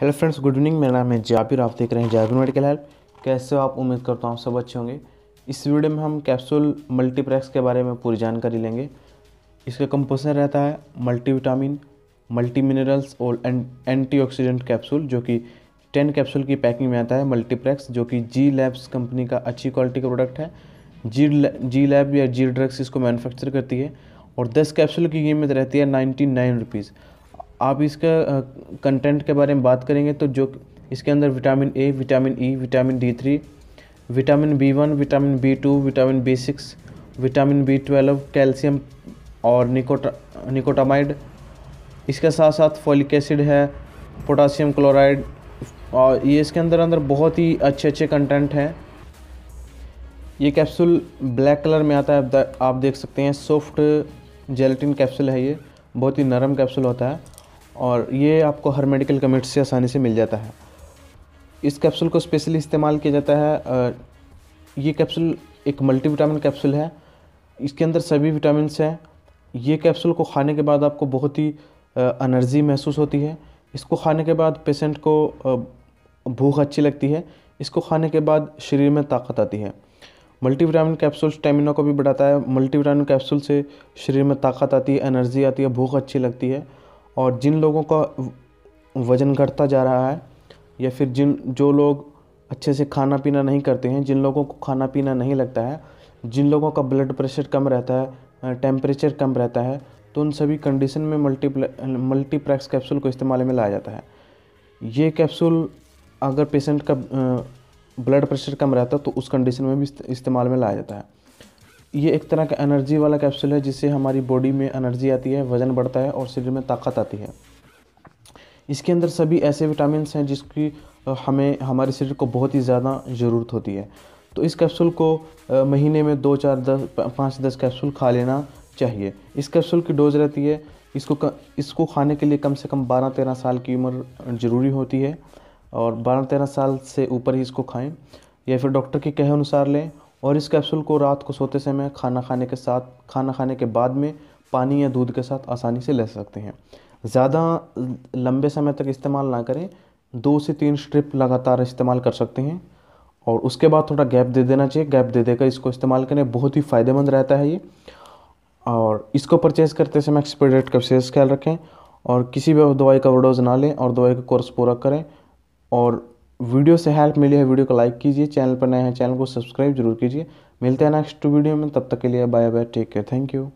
hello friends good evening मेरा नाम है जाबिर आप देख रहे हैं जाबिर मेडिकल हेल्प कैसे हो आप उम्मीद करता हूँ सब अच्छे होंगे इस वीडियो में हम कैप्सूल मल्टीप्रैक्स के बारे में पूरी जानकारी लेंगे इसका कंपोजन रहता है मल्टीविटामिन मल्टी मिनरल्स और ऑक्सीडेंट कैप्सूल जो कि टेन कैप्सूल की पैकिंग में आता है मल्टीप्रैक्स जो कि जी लैब्स कंपनी का अच्छी क्वालिटी का प्रोडक्ट है जी जी लैब या जी ड्रग्स इसको मैनुफैक्चर करती है और दस कैप्सूल की कीमत रहती है नाइन्टी नाइन रुपीज़ आप इसका कंटेंट के बारे में बात करेंगे तो जो इसके अंदर vitamin A vitamin E vitamin D three vitamin B one vitamin B two vitamin B six vitamin B twelve calcium और निकोटा निकोटामाइड इसके साथ साथ फोलिक एसिड है पोटासियम क्लोराइड और ये इसके अंदर अंदर बहुत ही अच्छे अच्छे कंटेंट हैं ये कैप्सूल ब्लैक कलर में आता है आप देख सकते हैं सॉफ्ट जेलेटिन कैप्सूल है ये बहुत ही नरम कैप्सूल होता है और ये आपको हर मेडिकल कमिट्स से आसानी से मिल जाता है इस कैप्सूल को स्पेशली इस्तेमाल किया जाता है ये कैप्सूल एक मल्टीविटामिन कैप्सूल है इसके अंदर सभी विटामिन हैं ये कैप्सूल को खाने के बाद आपको बहुत ही एनर्जी महसूस होती है इसको खाने के बाद पेशेंट को भूख अच्छी लगती है इसको खाने के बाद शरीर में ताकत आती है मल्टीविटामिन कैप्सूल स्टेमिना को भी बढ़ाता है मल्टीविटामिन कैप्सूल से शरीर में ताकत आती है एनर्जी आती है भूख अच्छी लगती है और जिन लोगों का वज़न घटता जा रहा है या फिर जिन जो लोग अच्छे से खाना पीना नहीं करते हैं जिन लोगों को खाना पीना नहीं लगता है जिन लोगों का ब्लड प्रेशर कम रहता है टेम्परेचर कम रहता है तो उन सभी कंडीशन में मल्टीप्ले मल्टीप्लेक्स कैप्सूल को इस्तेमाल में लाया जाता है ये कैप्सूल अगर पेशेंट का ब्लड प्रेशर कम रहता है तो उस कंडीशन में भी इस्तेमाल में लाया जाता है ये एक तरह का एनर्जी वाला कैप्सूल है जिससे हमारी बॉडी में एनर्जी आती है वज़न बढ़ता है और शरीर में ताकत आती है इसके अंदर सभी ऐसे विटामिन हैं जिसकी हमें हमारे शरीर को बहुत ही ज़्यादा ज़रूरत होती है तो इस कैप्सूल को महीने में दो चार दस पाँच दस कैप्सूल खा लेना चाहिए इस कैप्सूल की डोज रहती है इसको क, इसको खाने के लिए कम से कम बारह तेरह साल की उम्र ज़रूरी होती है और बारह तेरह साल से ऊपर ही इसको खाएं या फिर डॉक्टर के कहे अनुसार लें और इस कैप्सूल को रात को सोते समय खाना खाने के साथ खाना खाने के बाद में पानी या दूध के साथ आसानी से ले सकते हैं ज़्यादा लंबे समय तक इस्तेमाल ना करें दो से तीन स्ट्रिप लगातार इस्तेमाल कर सकते हैं और उसके बाद थोड़ा गैप दे देना चाहिए गैप दे देकर इसको इस्तेमाल करें बहुत ही फ़ायदेमंद रहता है ये और इसको परचेज़ करते समय एक्सपेडेट का विशेष ख्याल रखें और किसी भी दवाई का ओवरडोज ना लें और दवाई का कोर्स पूरा करें और वीडियो से हेल्प मिली है वीडियो को लाइक कीजिए चैनल पर नए हैं चैनल को सब्सक्राइब जरूर कीजिए मिलते हैं नेक्स्ट वीडियो में तब तक के लिए bye bye take care thank you